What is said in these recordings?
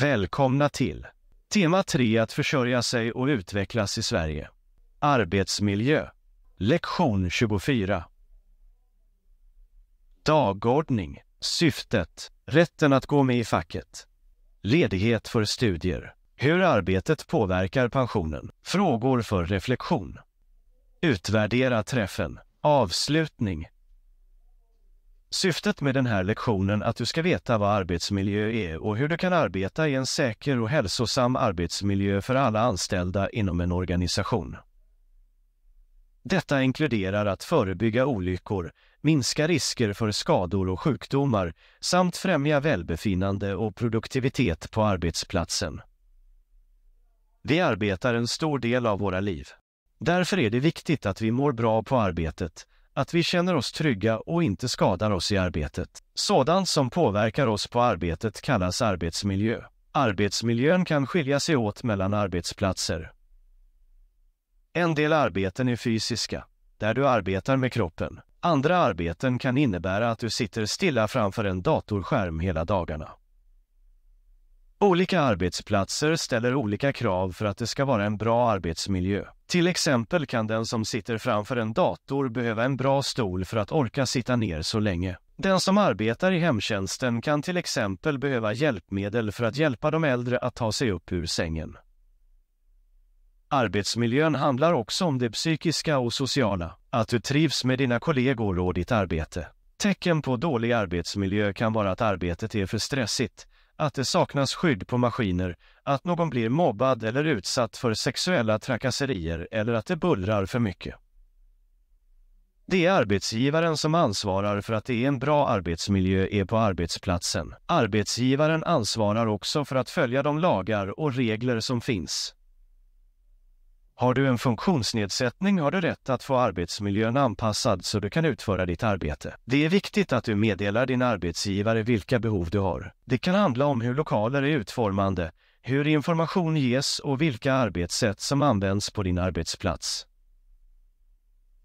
Välkomna till Tema 3 att försörja sig och utvecklas i Sverige. Arbetsmiljö. Lektion 24. Dagordning. Syftet. Rätten att gå med i facket. Ledighet för studier. Hur arbetet påverkar pensionen. Frågor för reflektion. Utvärdera träffen. Avslutning. Syftet med den här lektionen är att du ska veta vad arbetsmiljö är och hur du kan arbeta i en säker och hälsosam arbetsmiljö för alla anställda inom en organisation. Detta inkluderar att förebygga olyckor, minska risker för skador och sjukdomar samt främja välbefinnande och produktivitet på arbetsplatsen. Vi arbetar en stor del av våra liv. Därför är det viktigt att vi mår bra på arbetet, att vi känner oss trygga och inte skadar oss i arbetet. Sådant som påverkar oss på arbetet kallas arbetsmiljö. Arbetsmiljön kan skilja sig åt mellan arbetsplatser. En del arbeten är fysiska, där du arbetar med kroppen. Andra arbeten kan innebära att du sitter stilla framför en datorskärm hela dagarna. Olika arbetsplatser ställer olika krav för att det ska vara en bra arbetsmiljö. Till exempel kan den som sitter framför en dator behöva en bra stol för att orka sitta ner så länge. Den som arbetar i hemtjänsten kan till exempel behöva hjälpmedel för att hjälpa de äldre att ta sig upp ur sängen. Arbetsmiljön handlar också om det psykiska och sociala, att du trivs med dina kollegor och ditt arbete. Tecken på dålig arbetsmiljö kan vara att arbetet är för stressigt, att det saknas skydd på maskiner, att någon blir mobbad eller utsatt för sexuella trakasserier eller att det bullrar för mycket. Det är arbetsgivaren som ansvarar för att det är en bra arbetsmiljö är på arbetsplatsen. Arbetsgivaren ansvarar också för att följa de lagar och regler som finns. Har du en funktionsnedsättning har du rätt att få arbetsmiljön anpassad så du kan utföra ditt arbete. Det är viktigt att du meddelar din arbetsgivare vilka behov du har. Det kan handla om hur lokaler är utformande, hur information ges och vilka arbetssätt som används på din arbetsplats.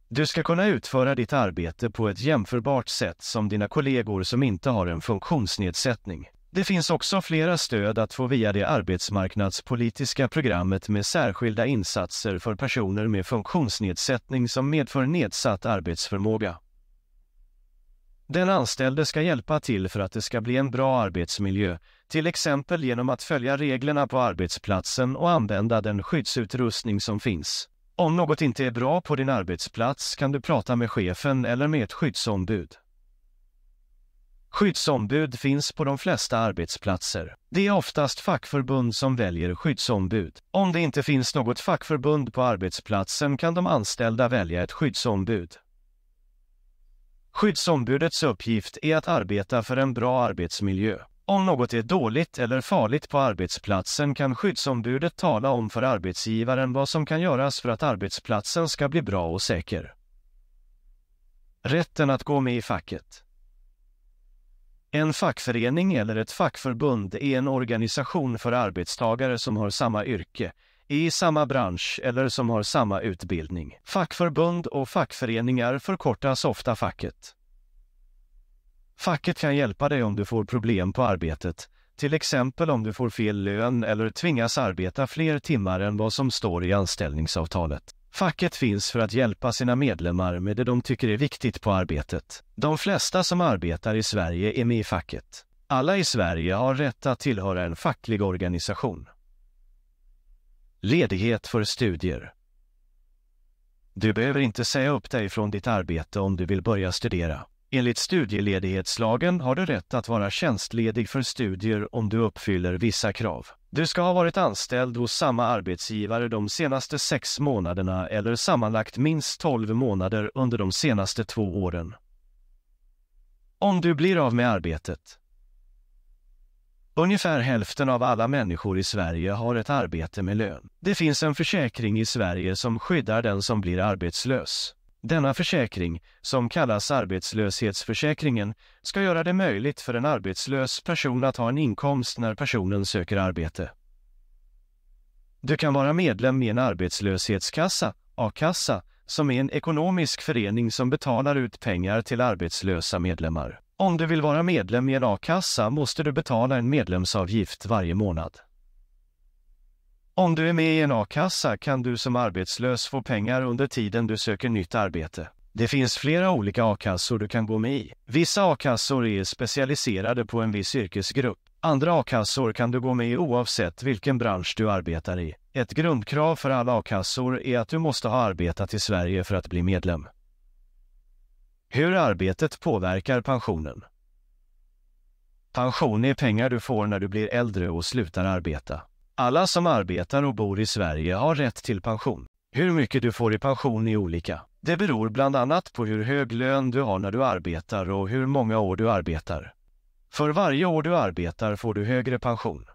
Du ska kunna utföra ditt arbete på ett jämförbart sätt som dina kollegor som inte har en funktionsnedsättning. Det finns också flera stöd att få via det arbetsmarknadspolitiska programmet med särskilda insatser för personer med funktionsnedsättning som medför nedsatt arbetsförmåga. Den anställde ska hjälpa till för att det ska bli en bra arbetsmiljö, till exempel genom att följa reglerna på arbetsplatsen och använda den skyddsutrustning som finns. Om något inte är bra på din arbetsplats kan du prata med chefen eller med ett skyddsombud. Skyddsombud finns på de flesta arbetsplatser. Det är oftast fackförbund som väljer skyddsombud. Om det inte finns något fackförbund på arbetsplatsen kan de anställda välja ett skyddsombud. Skyddsombudets uppgift är att arbeta för en bra arbetsmiljö. Om något är dåligt eller farligt på arbetsplatsen kan skyddsombudet tala om för arbetsgivaren vad som kan göras för att arbetsplatsen ska bli bra och säker. Rätten att gå med i facket en fackförening eller ett fackförbund är en organisation för arbetstagare som har samma yrke, i samma bransch eller som har samma utbildning. Fackförbund och fackföreningar förkortas ofta facket. Facket kan hjälpa dig om du får problem på arbetet, till exempel om du får fel lön eller tvingas arbeta fler timmar än vad som står i anställningsavtalet. Facket finns för att hjälpa sina medlemmar med det de tycker är viktigt på arbetet. De flesta som arbetar i Sverige är med i facket. Alla i Sverige har rätt att tillhöra en facklig organisation. Ledighet för studier. Du behöver inte säga upp dig från ditt arbete om du vill börja studera. Enligt studieledighetslagen har du rätt att vara tjänstledig för studier om du uppfyller vissa krav. Du ska ha varit anställd hos samma arbetsgivare de senaste sex månaderna eller sammanlagt minst 12 månader under de senaste två åren. Om du blir av med arbetet. Ungefär hälften av alla människor i Sverige har ett arbete med lön. Det finns en försäkring i Sverige som skyddar den som blir arbetslös. Denna försäkring, som kallas arbetslöshetsförsäkringen, ska göra det möjligt för en arbetslös person att ha en inkomst när personen söker arbete. Du kan vara medlem i en arbetslöshetskassa, a-kassa, som är en ekonomisk förening som betalar ut pengar till arbetslösa medlemmar. Om du vill vara medlem i en a-kassa måste du betala en medlemsavgift varje månad. Om du är med i en a-kassa kan du som arbetslös få pengar under tiden du söker nytt arbete. Det finns flera olika a-kassor du kan gå med i. Vissa a-kassor är specialiserade på en viss yrkesgrupp. Andra a-kassor kan du gå med i oavsett vilken bransch du arbetar i. Ett grundkrav för alla a-kassor är att du måste ha arbetat i Sverige för att bli medlem. Hur arbetet påverkar pensionen. Pension är pengar du får när du blir äldre och slutar arbeta. Alla som arbetar och bor i Sverige har rätt till pension. Hur mycket du får i pension är olika. Det beror bland annat på hur hög lön du har när du arbetar och hur många år du arbetar. För varje år du arbetar får du högre pension.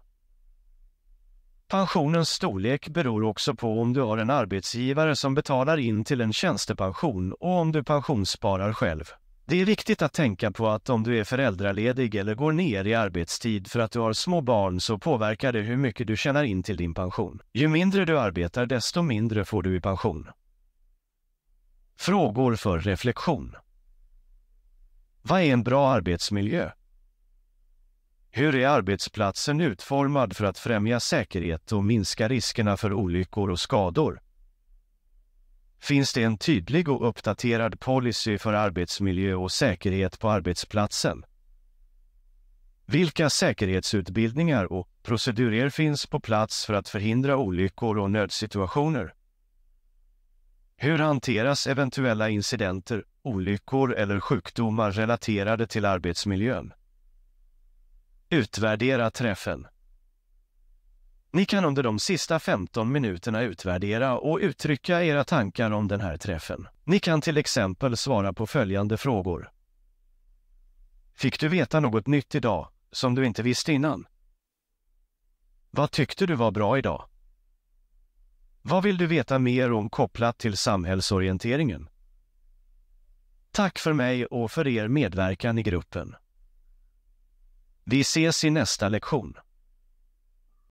Pensionens storlek beror också på om du har en arbetsgivare som betalar in till en tjänstepension och om du pensionssparar själv. Det är viktigt att tänka på att om du är föräldraledig eller går ner i arbetstid för att du har små barn så påverkar det hur mycket du tjänar in till din pension. Ju mindre du arbetar desto mindre får du i pension. Frågor för reflektion. Vad är en bra arbetsmiljö? Hur är arbetsplatsen utformad för att främja säkerhet och minska riskerna för olyckor och skador? finns det en tydlig och uppdaterad policy för arbetsmiljö och säkerhet på arbetsplatsen. Vilka säkerhetsutbildningar och procedurer finns på plats för att förhindra olyckor och nödsituationer? Hur hanteras eventuella incidenter, olyckor eller sjukdomar relaterade till arbetsmiljön? Utvärdera träffen. Ni kan under de sista 15 minuterna utvärdera och uttrycka era tankar om den här träffen. Ni kan till exempel svara på följande frågor. Fick du veta något nytt idag, som du inte visste innan? Vad tyckte du var bra idag? Vad vill du veta mer om kopplat till samhällsorienteringen? Tack för mig och för er medverkan i gruppen. Vi ses i nästa lektion.